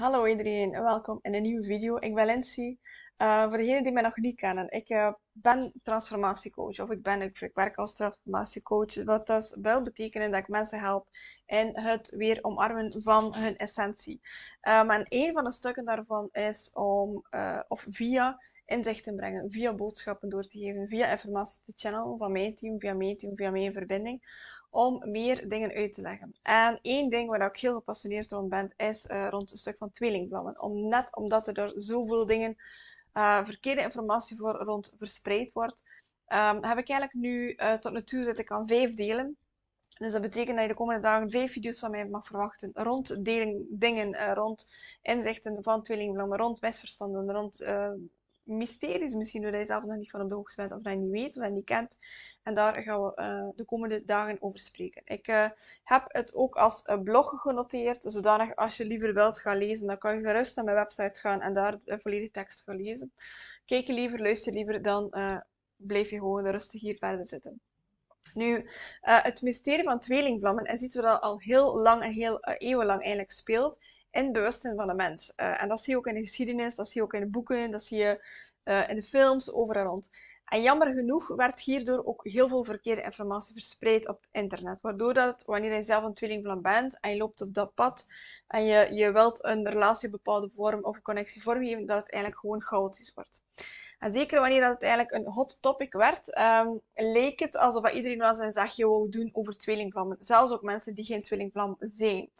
Hallo iedereen, welkom in een nieuwe video. Ik ben Lindsay. Eh, voor degenen die mij nog niet kennen, ik eh, ben transformatiecoach. Of ik ben, ik, werk als transformatiecoach. Wat dus wil betekenen dat ik mensen help in het weer omarmen van hun essentie. Ehm, en een van de stukken daarvan is om, uh, of via inzichten brengen, via boodschappen door te geven, via informatie te channelen van mijn team, via mijn team, via mijn verbinding, om meer dingen uit te leggen. En één ding waar ik heel gepassioneerd rond ben, is eh, rond het stuk van tweelingblammen. Om, net omdat er, zoveel dingen, eh, verkeerde informatie voor rond verspreid wordt, ehm, heb ik eigenlijk nu, eh, tot nu toe zit ik aan vijf delen. Dus dat betekent dat je de komende dagen vijf video's van mij mag verwachten rond deling, dingen, rond inzichten van tweelingblammen, rond misverstanden, rond mysteries misschien dat je zelf nog niet van op de hoogte bent of dat je niet weet of dat je niet kent. En daar gaan we eh, de komende dagen over spreken. Ik eh, heb het ook als eh, blog genoteerd, zodanig als je liever wilt gaan lezen, dan kan je gerust naar mijn website gaan en daar de volledige tekst gaan lezen. Kijk je liever, luister liever, dan uh, blijf je gewoon rustig hier verder zitten. Nu, het mysterie van tweelingvlammen is iets wat al heel lang en heel eeuwenlang eigenlijk speelt in het bewustzijn van de mens. Eh, en dat zie je ook in de geschiedenis, dat zie je ook in de boeken, dat zie je eh, in de films, overal rond. En jammer genoeg werd hierdoor ook heel veel verkeerde informatie verspreid op het internet. Waardoor dat, wanneer je zelf een tweelingvlam bent en je loopt op dat pad en je, je wilt een relatie een bepaalde vorm of een connectie vormgeven, dat het eigenlijk gewoon chaotisch wordt. En zeker wanneer dat het eigenlijk een hot topic werd, ehm, leek het alsof iedereen wel zijn zegje wou doen over tweelingvlammen, Zelfs ook mensen die geen tweelingvlam zijn.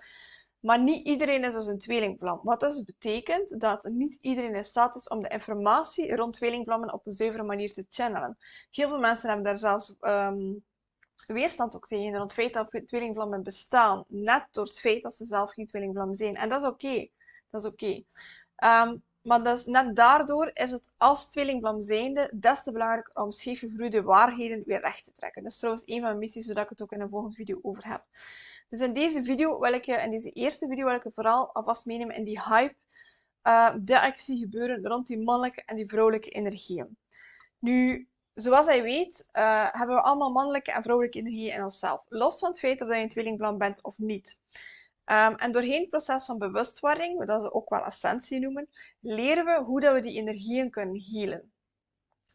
Maar niet iedereen is als een tweelingvlam. Wat dus betekent dat niet iedereen in staat is om de informatie rond tweelingvlammen op een zuivere manier te channelen. Heel veel mensen hebben daar zelfs ehm, weerstand ook tegen, rond het feit dat tweelingvlammen bestaan. Net door het feit dat ze zelf geen tweelingvlam zijn. En dat is oké. Dat is oké. Ehm, maar dus net daardoor is het als tweelingvlam zijnde des te belangrijk om scheefgegroeide waarheden weer recht te trekken. Dat is trouwens een van mijn missies zodat ik het ook in een volgende video over heb. Dus in deze video wil ik in deze eerste video wil ik je vooral alvast meenemen in die hype. Eh, de actie gebeuren rond die mannelijke en die vrouwelijke energieën. Nu, zoals jij weet, eh, hebben we allemaal mannelijke en vrouwelijke energieën in onszelf. Los van het feit of dat je een tweelingblam bent of niet. Ehm, en doorheen het proces van bewustwording, wat ze ook wel essentie noemen, leren we hoe dat we die energieën kunnen healen.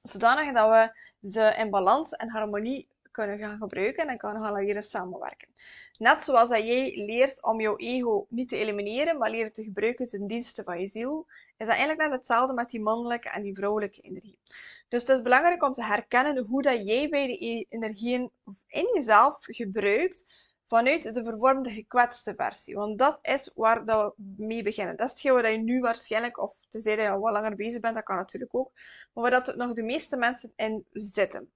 Zodanig dat we ze in balans en harmonie kunnen gaan gebruiken en kan gaan leren samenwerken. Net zoals dat jij leert om jouw ego niet te elimineren, maar leren te gebruiken ten dienste van je ziel, is dat eigenlijk net hetzelfde met die mannelijke en die vrouwelijke energie. Dus het is belangrijk om te herkennen hoe dat jij beide e- energieën in jezelf gebruikt vanuit de vervormde gekwetste versie. Want dat is waar dat we mee beginnen. Dat is hetgeen waar je nu waarschijnlijk, of te dat je al wat langer bezig bent, dat kan natuurlijk ook, maar waar dat nog de meeste mensen in zitten.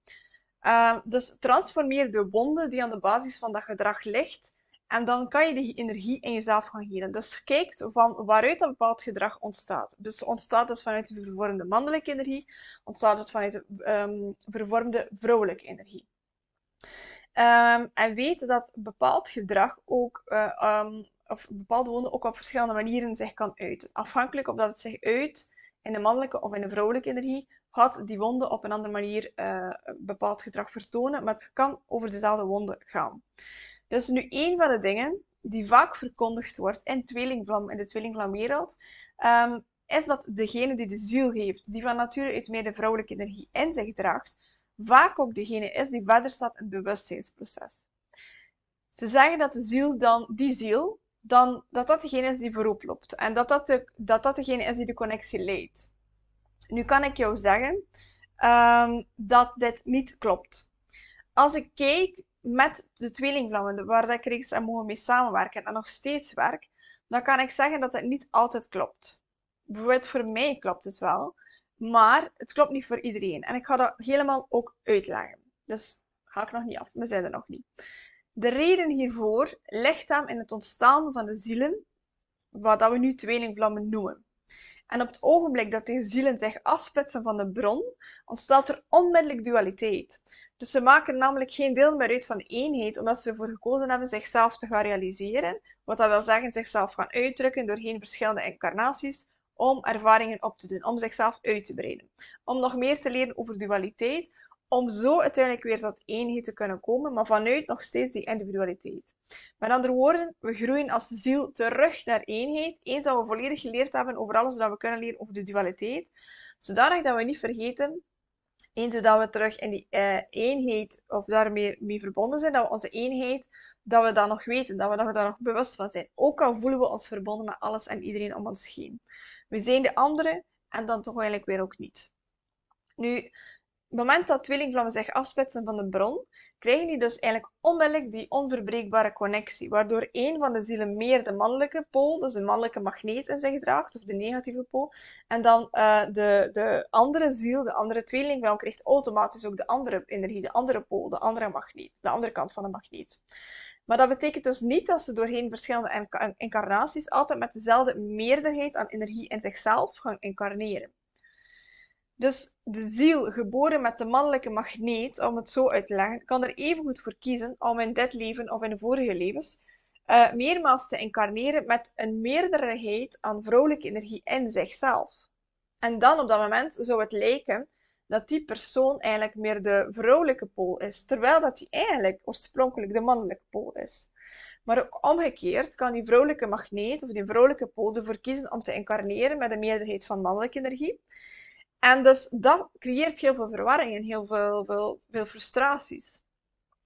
Ehm, dus transformeer de wonde die aan de basis van dat gedrag ligt. En dan kan je die energie in jezelf gaan geven. Dus kijk van waaruit dat bepaald gedrag ontstaat. Dus ontstaat het vanuit de vervormde mannelijke energie? Ontstaat het vanuit de ehm, vervormde vrouwelijke energie? Ehm, en weet dat bepaald gedrag ook, eh, of bepaalde wonden ook op verschillende manieren zich kan uiten. Afhankelijk of dat het zich uit in de mannelijke of in de vrouwelijke energie, had die wonde op een andere manier uh, bepaald gedrag vertonen, maar het kan over dezelfde wonde gaan. Dus nu een van de dingen die vaak verkondigd wordt in, tweelingvlam, in de tweelingvlamwereld, um, is dat degene die de ziel heeft, die van nature uit meer de vrouwelijke energie in zich draagt, vaak ook degene is die verder staat in het bewustzijnsproces. Ze zeggen dat de ziel dan, die ziel, dan, dat dat degene is die voorop loopt. En dat dat, de, dat dat degene is die de connectie leidt. Nu kan ik jou zeggen ehm, dat dit niet klopt. Als ik kijk met de tweelingvlammen, waar ik reeds aan mogen mee samenwerken en nog steeds werk, dan kan ik zeggen dat het niet altijd klopt. Bijvoorbeeld voor mij klopt het wel, maar het klopt niet voor iedereen. En ik ga dat helemaal ook uitleggen. Dus ga ik nog niet af, we zijn er nog niet. De reden hiervoor ligt hem in het ontstaan van de zielen, wat we nu tweelingvlammen noemen. En op het ogenblik dat die zielen zich afsplitsen van de bron, ontstaat er onmiddellijk dualiteit. Dus ze maken namelijk geen deel meer uit van de eenheid, omdat ze ervoor gekozen hebben zichzelf te gaan realiseren, wat dat wil zeggen zichzelf gaan uitdrukken doorheen verschillende incarnaties, om ervaringen op te doen, om zichzelf uit te breiden. Om nog meer te leren over dualiteit, om zo uiteindelijk weer tot eenheid te kunnen komen, maar vanuit nog steeds die individualiteit. Met andere woorden, we groeien als ziel terug naar eenheid, eens dat we volledig geleerd hebben over alles wat we kunnen leren over de dualiteit, zodanig dat we niet vergeten, eens dat we terug in die eh, eenheid, of daarmee mee verbonden zijn, dat we onze eenheid, dat we dat nog weten, dat we daar nog bewust van zijn. Ook al voelen we ons verbonden met alles en iedereen om ons heen. We zijn de anderen en dan toch eigenlijk weer ook niet. Nu, het moment dat tweelingvlammen zich afsplitsen van de bron, krijgen die dus eigenlijk onmiddellijk die onverbreekbare connectie, waardoor één van de zielen meer de mannelijke pool, dus de mannelijke magneet in zich draagt, of de negatieve pool, en dan eh, de, de andere ziel, de andere tweelingvlam, krijgt automatisch ook de andere energie, de andere pool, de andere magneet, de andere kant van de magneet. Maar dat betekent dus niet dat ze doorheen verschillende incarnaties altijd met dezelfde meerderheid aan energie in zichzelf gaan incarneren. Dus de ziel, geboren met de mannelijke magneet, om het zo uit te leggen, kan er even goed voor kiezen om in dit leven of in de vorige levens uh, meermaals te incarneren met een meerderheid aan vrouwelijke energie in zichzelf. En dan op dat moment zou het lijken dat die persoon eigenlijk meer de vrouwelijke pool is, terwijl dat die eigenlijk oorspronkelijk de mannelijke pool is. Maar ook omgekeerd kan die vrouwelijke magneet of die vrouwelijke pool ervoor kiezen om te incarneren met een meerderheid van mannelijke energie. En dus dat creëert heel veel verwarring en heel veel, veel, frustraties.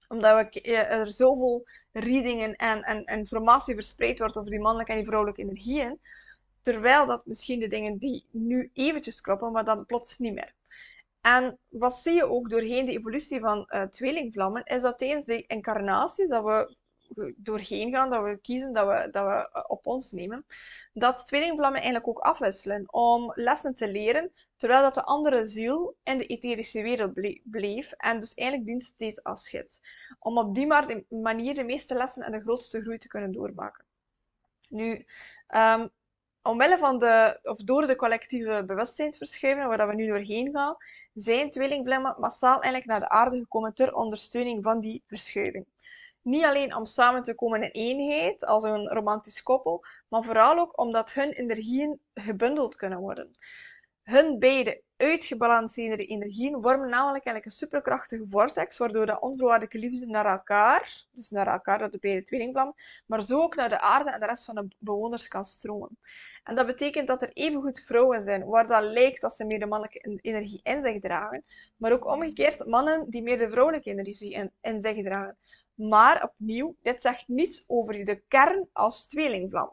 Omdat eh, er zoveel readingen en, en, informatie verspreid wordt over die mannelijke en die vrouwelijke energieën. Terwijl dat misschien de dingen die nu eventjes kloppen, maar dan plots niet meer. En wat zie je ook doorheen de evolutie van eh, tweelingvlammen, is dat eens de incarnaties, dat we doorheen gaan, dat we kiezen, dat we, dat we op ons nemen, dat tweelingvlammen eigenlijk ook afwisselen om lessen te leren, terwijl dat de andere ziel in de etherische wereld bleef en dus eigenlijk dienst steeds als gids. Om op die manier de meeste lessen en de grootste groei te kunnen doormaken. Nu, ehm, omwille van de, of door de collectieve bewustzijnsverschuiving waar we nu doorheen gaan, zijn tweelingvlammen massaal eigenlijk naar de aarde gekomen ter ondersteuning van die verschuiving. Niet alleen om samen te komen in eenheid, als een romantisch koppel, maar vooral ook omdat hun energieën gebundeld kunnen worden. Hun beide uitgebalanceerde energieën vormen namelijk eigenlijk een superkrachtige vortex, waardoor de onvoorwaardelijke liefde naar elkaar, dus naar elkaar, dat de beide tweelingvlam, maar zo ook naar de aarde en de rest van de bewoners kan stromen. En dat betekent dat er evengoed vrouwen zijn, waar dat lijkt dat ze meer de mannelijke energie in zich dragen, maar ook omgekeerd mannen die meer de vrouwelijke energie in, in zich dragen. Maar opnieuw, dit zegt niets over de kern als tweelingvlam.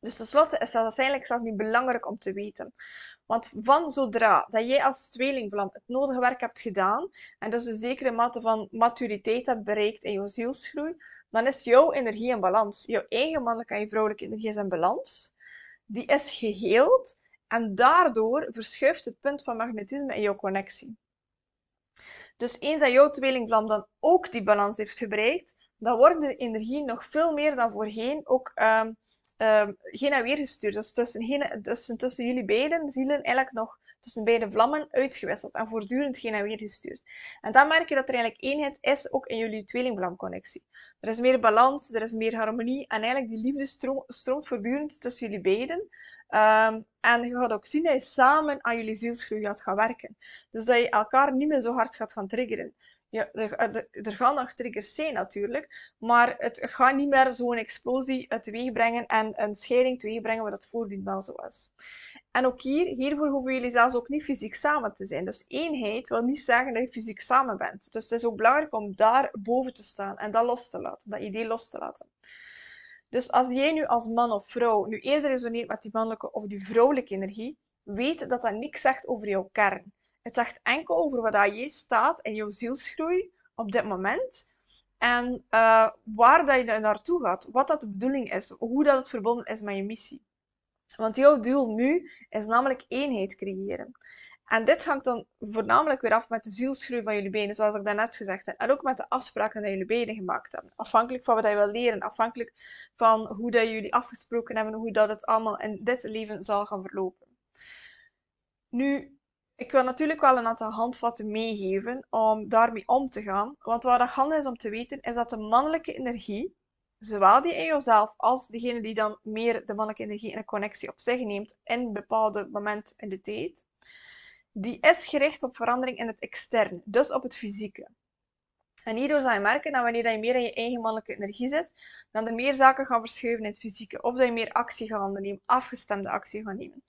Dus tenslotte is dat eigenlijk zelfs niet belangrijk om te weten. Want van zodra dat jij als tweelingvlam het nodige werk hebt gedaan, en dus een zekere mate van maturiteit hebt bereikt in jouw zielsgroei, dan is jouw energie in balans. Jouw eigen mannelijke en vrouwelijke energie is in balans. Die is geheeld en daardoor verschuift het punt van magnetisme in jouw connectie. Dus eens dat jouw tweelingvlam dan ook die balans heeft gebruikt, dan wordt de energie nog veel meer dan voorheen ook um, ehm, geen ehm, en weer gestuurd. Dus tussen, tussen jullie beiden zielen eigenlijk nog tussen beide vlammen uitgewisseld en voortdurend heen en weer gestuurd. En dan merk je dat er eigenlijk eenheid is, ook in jullie tweelingblamconnectie. Er is meer balans, er is meer harmonie en eigenlijk die liefde stroomt voortdurend tussen jullie beiden. Ehm, en je gaat ook zien dat je samen aan jullie zielsgroei gaat gaan werken. Dus dat je elkaar niet meer zo hard gaat gaan triggeren. Ja, er, gaan nog triggers zijn natuurlijk, maar het gaat niet meer zo'n explosie teweeg brengen en een scheiding teweeg brengen waar dat voordien wel zo was. En ook hier, hiervoor hoeven jullie zelfs ook niet fysiek samen te zijn. Dus eenheid wil niet zeggen dat je fysiek samen bent. Dus het is ook belangrijk om daar boven te staan en dat los te laten, dat idee los te laten. Dus als jij nu als man of vrouw nu eerder resoneert met die mannelijke of die vrouwelijke energie, weet dat dat niks zegt over jouw kern. Het zegt enkel over waar dat jij staat in jouw zielsgroei op dit moment. En eh, waar dat je naartoe gaat, wat dat de bedoeling is, hoe dat het verbonden is met je missie. Want jouw doel nu is namelijk eenheid creëren. En dit hangt dan voornamelijk weer af met de zielsgroei van jullie benen, zoals ik daarnet gezegd heb. En ook met de afspraken die jullie benen gemaakt hebben. Afhankelijk van wat je wil leren, afhankelijk van hoe dat jullie afgesproken hebben, hoe dat het allemaal in dit leven zal gaan verlopen. Nu, ik wil natuurlijk wel een aantal handvatten meegeven om daarmee om te gaan. Want wat dat handig is om te weten, is dat de mannelijke energie zowel die in jouzelf als degene die dan meer de mannelijke energie en een connectie op zich neemt in een bepaalde moment in de tijd, die is gericht op verandering in het externe, dus op het fysieke. En hierdoor zal je merken dat wanneer je meer in je eigen mannelijke energie zit, dan er meer zaken gaan verschuiven in het fysieke. Of dat je meer actie gaat ondernemen, afgestemde actie gaat nemen.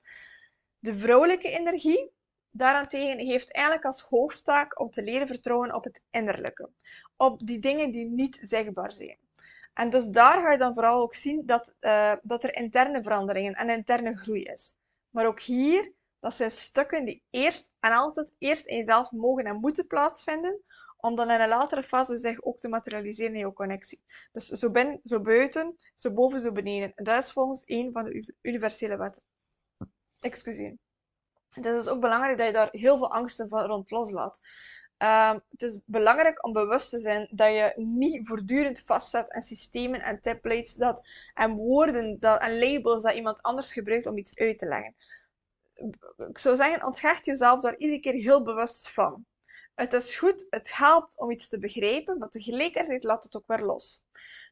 De vrouwelijke energie, daarentegen, heeft eigenlijk als hoofdtaak om te leren vertrouwen op het innerlijke. Op die dingen die niet zichtbaar zijn. En dus daar ga je dan vooral ook zien dat, eh, dat er interne veranderingen en interne groei is. Maar ook hier, dat zijn stukken die eerst en altijd eerst in jezelf mogen en moeten plaatsvinden, om dan in een latere fase zich ook te materialiseren in je connectie. Dus zo binnen, zo buiten, zo boven, zo beneden. dat is volgens één van de universele wetten. Excuseer. Dus het is ook belangrijk dat je daar heel veel angsten van rond loslaat. Ehm, het is belangrijk om bewust te zijn dat je niet voortdurend vastzet aan systemen en templates dat, en woorden dat, en labels dat iemand anders gebruikt om iets uit te leggen. Ik zou zeggen, ontgaat jezelf daar iedere keer heel bewust van. Het is goed, het helpt om iets te begrijpen, maar tegelijkertijd laat het ook weer los.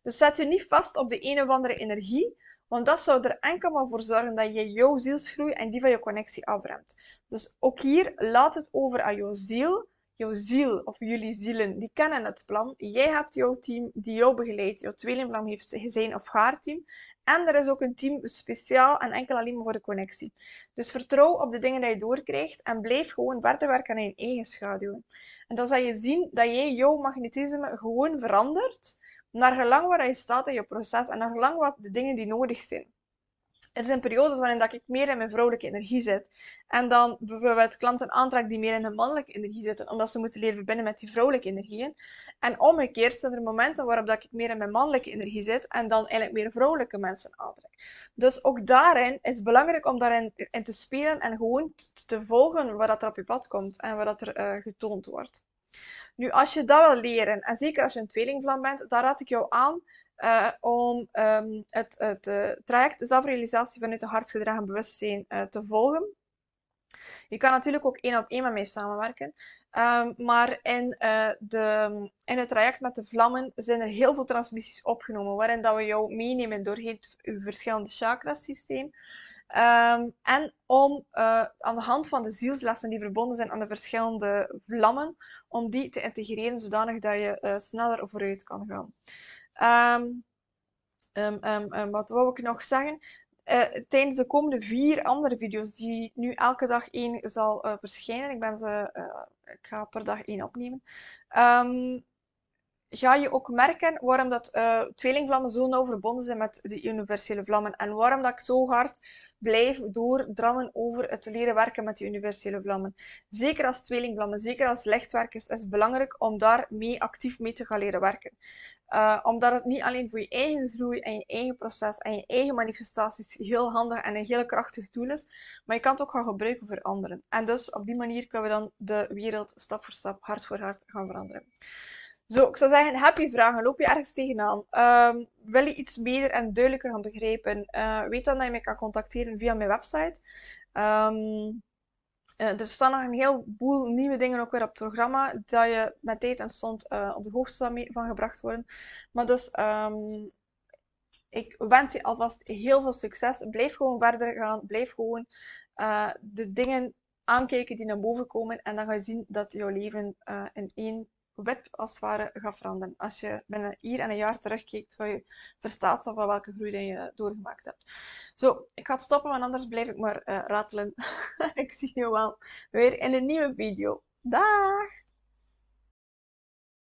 Dus zet je niet vast op de een of andere energie, want dat zou er enkel maar voor zorgen dat je jouw zielsgroei en die van je connectie afremt. Dus ook hier, laat het over aan jouw ziel jouw ziel of jullie zielen, die kennen het plan. Jij hebt jouw team die jou begeleidt. Jouw tweelingplan heeft zijn of haar team. En er is ook een team speciaal en enkel alleen maar voor de connectie. Dus vertrouw op de dingen die je doorkrijgt en blijf gewoon verder werken aan je eigen schaduw. En dan zal je zien dat jij jouw magnetisme gewoon verandert naar gelang waar je staat in je proces en naar gelang wat de dingen die nodig zijn. Er zijn periodes waarin dat ik meer in mijn vrouwelijke energie zit. En dan bijvoorbeeld klanten aantrek die meer in hun mannelijke energie zitten, omdat ze moeten leren binnen met die vrouwelijke energieën. En omgekeerd zijn er momenten waarop dat ik meer in mijn mannelijke energie zit en dan eigenlijk meer vrouwelijke mensen aantrek. Dus ook daarin is het belangrijk om daarin in te spelen en gewoon te volgen wat dat er op je pad komt en wat dat er eh, getoond wordt. Nu, als je dat wil leren, en zeker als je een tweelingvlam bent, dan raad ik jou aan eh, om ehm, het, het uh, traject zelfrealisatie vanuit de hartgedrag en bewustzijn eh, te volgen. Je kan natuurlijk ook één op één met mij samenwerken. Ehm, maar in, de, in het traject met de vlammen zijn er heel veel transmissies opgenomen, waarin dat we jou meenemen doorheen uw verschillende chakrasysteem. Um, en om aan de hand van de zielslessen die verbonden zijn aan de verschillende vlammen, om die te integreren zodanig dat je sneller vooruit kan gaan. Um, wat wou ik nog zeggen? Uh, tijdens de komende vier andere video's, die nu elke dag één zal eh, verschijnen. Ik, ben ze, eh, ik ga per dag één opnemen ga je ook merken waarom dat eh, tweelingvlammen zo nauw verbonden zijn met de universele vlammen. En waarom dat ik zo hard blijf doordrammen over het leren werken met die universele vlammen. Zeker als tweelingvlammen, zeker als lichtwerkers, is het belangrijk om daar mee actief mee te gaan leren werken. Eh, omdat het niet alleen voor je eigen groei en je eigen proces en je eigen manifestaties heel handig en een heel krachtig tool is, maar je kan het ook gaan gebruiken voor anderen. En dus op die manier kunnen we dan de wereld stap voor stap, hart voor hart gaan veranderen. Zo, ik zou zeggen, heb je vragen? Loop je ergens tegenaan? Ehm, wil je iets beter en duidelijker gaan begrijpen? Eh, weet dan dat je mij kan contacteren via mijn website. Ehm, eh, er staan nog een heleboel nieuwe dingen ook weer op het programma, dat je met tijd en stond eh, op de hoogte van gebracht worden. Maar dus, ehm, ik wens je alvast heel veel succes. Blijf gewoon verder gaan. Blijf gewoon de dingen aankijken die naar boven komen. En dan ga je zien dat jouw leven in één web als het ware gaat veranderen. Als je binnen hier en een jaar terugkijkt, ga je verstaan van welke groei je doorgemaakt hebt. Zo, ik ga stoppen, want anders blijf ik maar eh, ratelen. ik zie je wel weer in een nieuwe video. Dag!